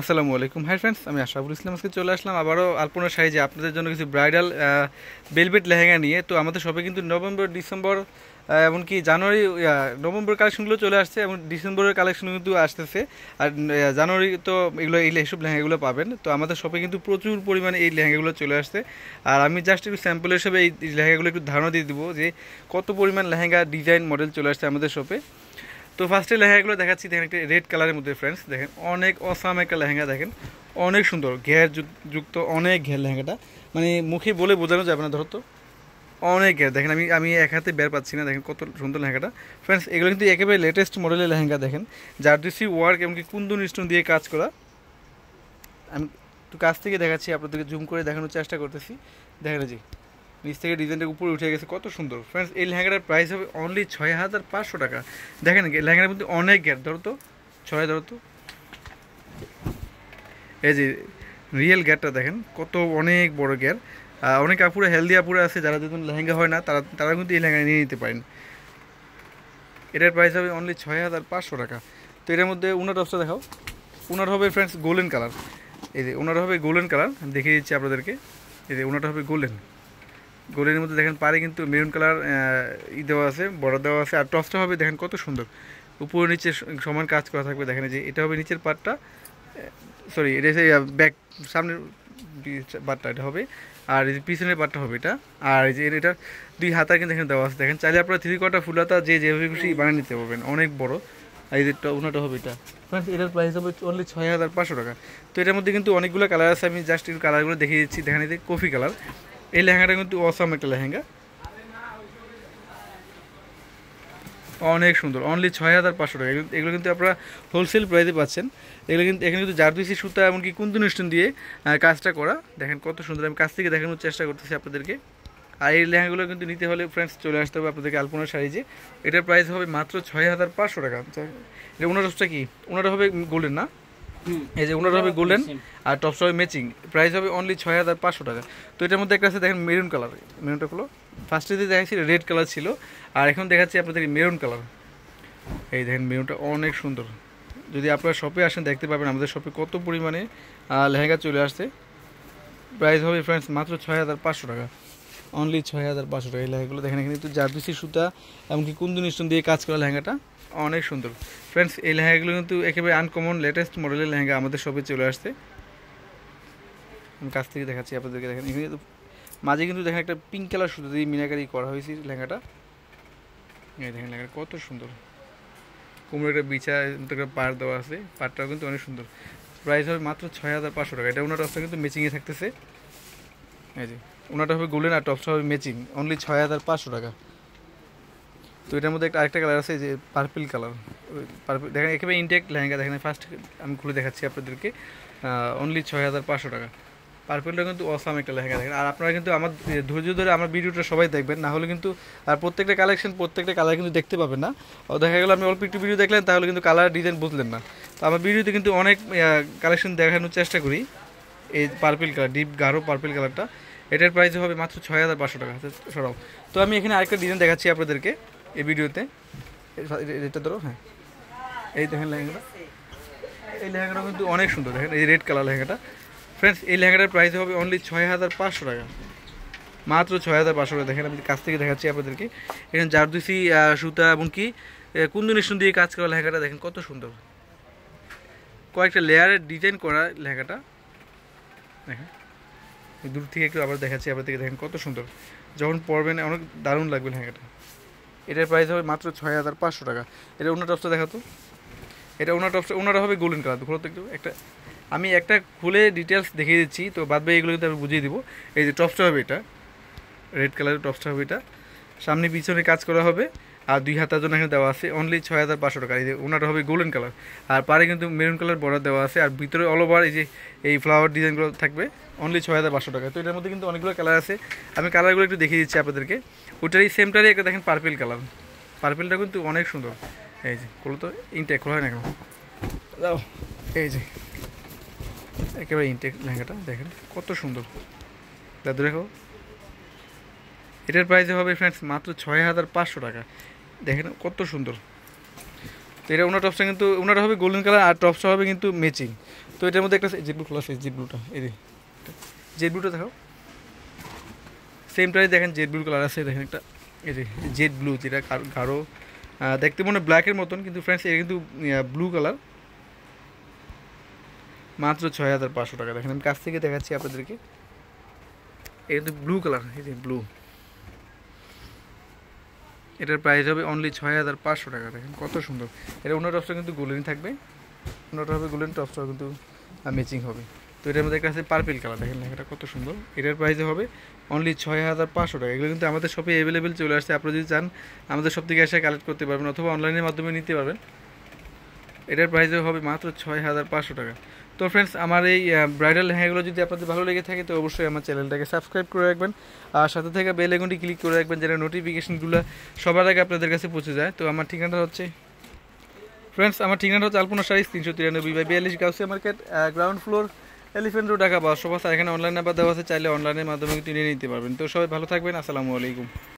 আসসালামু আলাইকুম hi friends আমি আশরাফুল ইসলাম আজকে চলে আসলাম আবারও আলপনা সাইজে আপনাদের জন্য কিছু ব্রাইডাল বেলভেট লেহেঙ্গা নিয়ে তো আমাদের সবাই কিন্তু নভেম্বর ডিসেম্বর এমনকি জানুয়ারি নভেম্বর কালেকশনগুলো চলে আসছে এবং ডিসেম্বরের কালেকশন কিন্তু আসতেছে আর জানুয়ারি তো এগুলো এই এইসব লেহেঙ্গাগুলো পাবেন তো আমাদের শপে কিন্তু প্রচুর পরিমাণে এই লেহেঙ্গাগুলো চলে আসছে আর আমি জাস্ট একটু স্যাম্পল হিসেবে এই লেহেঙ্গাগুলো একটু ধারণা দিয়ে দিব যে কত পরিমাণ লেহেঙ্গা ডিজাইন মডেল চলে আসছে আমাদের শপে তো ফার্স্টে লেহেঙ্গাগুলো দেখাচ্ছি দেখেন একটা রেড কালারের মধ্যে ফ্রেন্ডস দেখেন অনেক অসাম একটা লেহেঙ্গা দেখেন অনেক সুন্দর ঘের যুক্ত অনেক ঘের লেহেঙ্গাটা মানে মুখে বলে বোঝানো যাবে না ধরতো অনেক ঘের দেখেন আমি আমি এক হাতে বের পাচ্ছি না দেখেন কত সুন্দর লেহেঙ্গাটা ফ্রেন্ডস এগুলো কিন্তু একেবারে লেটেস্ট মডেলের লেহেঙ্গা দেখেন জারদুসি ওয়ার্ক এমনকি কুন্দন স্টোন দিয়ে কাজ করা আমি একটু কাছ থেকে দেখাচ্ছি আপনাদেরকে জুম করে দেখানোর চেষ্টা করতেছি দেখেন যে নিচ থেকে ডিজাইনটা উপরে উঠে গেছে কত সুন্দর ফ্রেন্ডস এই লেহেঙ্গাটার প্রাইস হবে অনলি ছয় হাজার পাঁচশো টাকা দেখেন লেহেঙ্গার মধ্যে অনেক গ্যাপ ধরো তো ছয় ধরো তো এই যে রিয়েল গ্যারটা দেখেন কত অনেক বড় গ্যার অনেক আপুরে হেলদি আপুরে আছে যারা যখন লেহেঙ্গা হয় না তারা তারা কিন্তু এই ল্যাঙ্গা নিয়ে নিতে পারেন এটার প্রাইস হবে অনলি ছয় হাজার পাঁচশো টাকা তো এটার মধ্যে উনার টপসটা দেখাও উনার হবে ফ্রেন্ডস গোল্ডেন কালার এই যে ওনার হবে গোল্ডেন কালার দেখিয়ে দিচ্ছি আপনাদেরকে এই যে ওনাটা হবে গোল্ডেন গোলের মধ্যে দেখেন পারে কিন্তু মেরুন কালার ই দেওয়া আছে বড় দেওয়া আছে আর টসটা হবে দেখেন কত সুন্দর উপরে নিচে সমান কাজ করা থাকবে দেখেন যে এটা হবে নিচের পাটটা সরি এটা হচ্ছে ব্যাক সামনের পাটটা এটা হবে আর এই যে পিছনের পাটটা হবে এটা আর এই যে এটা দুই হাতা কিন্তু এখানে দেওয়া আছে দেখেন চাইলে আপনারা থ্রি কটা ফুল হাতা যে যেভাবে খুশি বানিয়ে নিতে পারবেন অনেক বড় আর এই যে ওনাটা হবে এটা ফ্রেন্ডস এটার প্রাইস হবে অনলি ছয় হাজার পাঁচশো টাকা তো এটার মধ্যে কিন্তু অনেকগুলো কালার আছে আমি জাস্ট একটু কালারগুলো দেখিয়ে দিচ্ছি দেখেন এই কফি কালার এই লেহেঙ্গাটা কিন্তু অসাম একটা লেহেঙ্গা অনেক সুন্দর অনলি ছয় হাজার পাঁচশো টাকা এগুলো কিন্তু আপনারা হোলসেল প্রাইসে পাচ্ছেন এগুলো কিন্তু এখানে কিন্তু জারদুসি সুতা এমনকি নিষ্ঠান দিয়ে কাজটা করা দেখেন কত সুন্দর আমি কাছ থেকে দেখানোর চেষ্টা করতেছি আপনাদেরকে আর এই লেহেঙ্গাগুলো কিন্তু নিতে হলে ফ্রেন্ডস চলে আসতে হবে আপনাদেরকে আলপনা সাইজে এটার প্রাইস হবে মাত্র ছয় হাজার পাঁচশো টাকা আচ্ছা, এটা ওনার কি ওনারা হবে গোল্ডেন না এই যে ওনার হবে গোল্ডেন আর টপ হবে ম্যাচিং প্রাইস হবে অনলি ছয় হাজার পাঁচশো টাকা তো এটার মধ্যে একটা আছে দেখেন মেরুন কালার মেরুনটা হলো ফার্স্টে যে দেখাচ্ছি রেড কালার ছিল আর এখন দেখাচ্ছি আপনাদের মেরুন কালার এই দেখেন মেরুনটা অনেক সুন্দর যদি আপনারা শপে আসেন দেখতে পাবেন আমাদের শপে কত পরিমাণে লেহেঙ্গা চলে আসছে প্রাইস হবে ফ্রেন্ডস মাত্র ছয় হাজার পাঁচশো টাকা অনলি ছয় হাজার পাঁচশো টাকা এই লেহেঙ্গাগুলো দেখেন এখানে কিন্তু জারবিসি সুতা এমনকি কুন্দুনিষ্টন দিয়ে কাজ করা লেহেঙ্গাটা অনেক সুন্দর ফ্রেন্ডস এই লেহেঙ্গাগুলো কিন্তু একেবারে আনকমন লেটেস্ট মডেলের লেহেঙ্গা আমাদের সবে চলে আসছে আমি কাছ থেকে দেখাচ্ছি আপনাদেরকে দেখেন এখানে কিন্তু মাঝে কিন্তু দেখেন একটা পিঙ্ক কালার সুতো দিয়ে মিনাকারি করা হয়েছে লেহেঙ্গাটা এই দেখেন লেহেঙ্গা কত সুন্দর কুমড়ো একটা বিছা একটা পাড় দেওয়া আছে পাড়টাও কিন্তু অনেক সুন্দর প্রাইস হবে মাত্র ছয় হাজার পাঁচশো টাকা এটা ওনার অবস্থা কিন্তু মেচিংয়ে থাকতেছে এই যে ওনাটা হবে গোল্ডেন আর টপসটা হবে ম্যাচিং অনলি ছয় হাজার পাঁচশো টাকা তো এটার মধ্যে একটা আরেকটা কালার আছে যে পার্পল কালার পার্পল দেখেন একেবারে ইনটেক লেহেঙ্গা দেখেন ফার্স্ট আমি খুলে দেখাচ্ছি আপনাদেরকে অনলি ছয় হাজার পাঁচশো টাকা পার্পলটা কিন্তু অসাম একটা লেহেঙ্গা দেখেন আর আপনারা কিন্তু আমার ধৈর্য ধরে আমার ভিডিওটা সবাই দেখবেন না হলে কিন্তু আর প্রত্যেকটা কালেকশন প্রত্যেকটা কালার কিন্তু দেখতে পাবেন না দেখা গেল আমি অল্প একটু ভিডিও দেখলেন তাহলে কিন্তু কালার ডিজাইন বুঝলেন না তো আমার ভিডিওতে কিন্তু অনেক কালেকশন দেখানোর চেষ্টা করি এই পার্পেল কালার ডিপ গাঢ় পার্পেল কালারটা এটার প্রাইস হবে মাত্র ছয় হাজার পাঁচশো টাকা আচ্ছা, সরাও তো আমি এখানে আরেকটা ডিজাইন দেখাচ্ছি আপনাদেরকে এই ভিডিওতে এটা ধরো হ্যাঁ এই দেখেন লেহেঙ্গাটা এই লেহেঙ্গাটা কিন্তু অনেক সুন্দর দেখেন এই রেড কালার লেহেঙ্গাটা ফ্রেন্ডস এই লেহেঙ্গাটার প্রাইস হবে অনলি ছয় হাজার পাঁচশো টাকা মাত্র ছয় হাজার পাঁচশো টাকা দেখেন আমি কাছ থেকে দেখাচ্ছি আপনাদেরকে এখানে জারদুসি সুতা এবং কি কুন্দনিশন দিয়ে কাজ করা লেহেঙ্গাটা দেখেন কত সুন্দর কয়েকটা লেয়ারের ডিজাইন করা লেহেঙ্গাটা দেখেন দূর থেকে একটু আবার দেখাচ্ছি আবার থেকে দেখেন কত সুন্দর যখন পরবেন অনেক দারুণ লাগবে লেহেঙ্গাটা এটার প্রাইস হবে মাত্র ছয় হাজার পাঁচশো টাকা এটা ওনার টপসটা দেখাতো এটা ওনার টপসটা ওনারা হবে গোল্ডেন কালার ঘুরো দেখতে একটা আমি একটা খুলে ডিটেলস দেখিয়ে দিচ্ছি তো বাদ বাই এগুলো কিন্তু আমি বুঝিয়ে দিব এই যে টপসটা হবে এটা রেড কালারের টপসটা হবে এটা সামনে পিছনে কাজ করা হবে আর দুই হাতার জন্য এখানে দেওয়া আছে অনলি ছয় হাজার পাঁচশো টাকা এই যে ওনাটা হবে গোল্ডেন কালার আর পারে কিন্তু মেরুন কালার বর্ডার দেওয়া আছে আর ভিতরে অল ওভার এই যে এই ফ্লাওয়ার ডিজাইনগুলো থাকবে অনলি ছয় হাজার পাঁচশো টাকা তো এটার মধ্যে কিন্তু অনেকগুলো কালার আছে আমি কালারগুলো একটু দেখিয়ে দিচ্ছি আপনাদেরকে এই সেমটারই একটা দেখেন পার্পেল কালার পার্পেলটা কিন্তু অনেক সুন্দর এই যে কোনো তো ইনটেক খোলা হয় না এখন এই যে একেবারে ইনটেক লেহেঙ্গাটা দেখেন কত সুন্দর দাদু দেখো এটার প্রাইস হবে ফ্রেন্ডস মাত্র ছয় হাজার পাঁচশো টাকা দেখেন কত সুন্দর তো এটা ওনার টপসটা কিন্তু ওনাটা হবে গোল্ডেন কালার আর টপসটা হবে কিন্তু ম্যাচিং তো এটার মধ্যে একটা জেড ব্লু খোলা আছে জেড ব্লুটা এই জেড ব্লুটা দেখো সেম দেখেন জেড ব্লু কালার আছে দেখেন একটা এই যে জেড ব্লু যেটা গাঢ় দেখতে মনে ব্ল্যাকের মতন কিন্তু ফ্রেন্ডস এটা কিন্তু ব্লু কালার মাত্র ছয় হাজার পাঁচশো টাকা দেখেন আমি কাছ থেকে দেখাচ্ছি আপনাদেরকে এটা কিন্তু ব্লু কালার এই যে ব্লু এটার প্রাইস হবে অনলি ছয় হাজার পাঁচশো টাকা দেখেন কত সুন্দর এটা অন্য টপসটা কিন্তু গোলেন থাকবে অন্যটা হবে গোলেন টপসটা কিন্তু ম্যাচিং হবে তো এটার মধ্যে একটা আছে পার্পেল কালার দেখেন এটা কত সুন্দর এটার প্রাইসে হবে অনলি ছয় হাজার পাঁচশো টাকা এগুলো কিন্তু আমাদের শপে অ্যাভেলেবেল চলে আসছে আপনারা যদি চান আমাদের সব থেকে এসে কালেক্ট করতে পারবেন অথবা অনলাইনের মাধ্যমে নিতে পারবেন এটার প্রাইস হবে মাত্র ছয় হাজার পাঁচশো টাকা তো ফ্রেন্ডস আমার এই ব্রাইডাল হ্যাঁগুলো যদি আপনাদের ভালো লেগে থাকে তো অবশ্যই আমার চ্যানেলটাকে সাবস্ক্রাইব করে রাখবেন আর সাথে থেকে বেল আইকনটি ক্লিক করে রাখবেন যেন নোটিফিকেশনগুলো সবার আগে আপনাদের কাছে পৌঁছে যায় তো আমার ঠিকানাটা হচ্ছে ফ্রেন্ডস আমার ঠিকানাটা হচ্ছে আলপনা সাইজ তিনশো তিরানব্বই বাই বিয়াল্লিশ Gausia market ground floor elephant road Dhaka বাসবাস এখানে অনলাইন নাম্বার দেওয়া আছে চাইলে অনলাইনের মাধ্যমে কিনে নিতে পারবেন তো সবাই ভালো থাকবেন আসসালামু আলাইকুম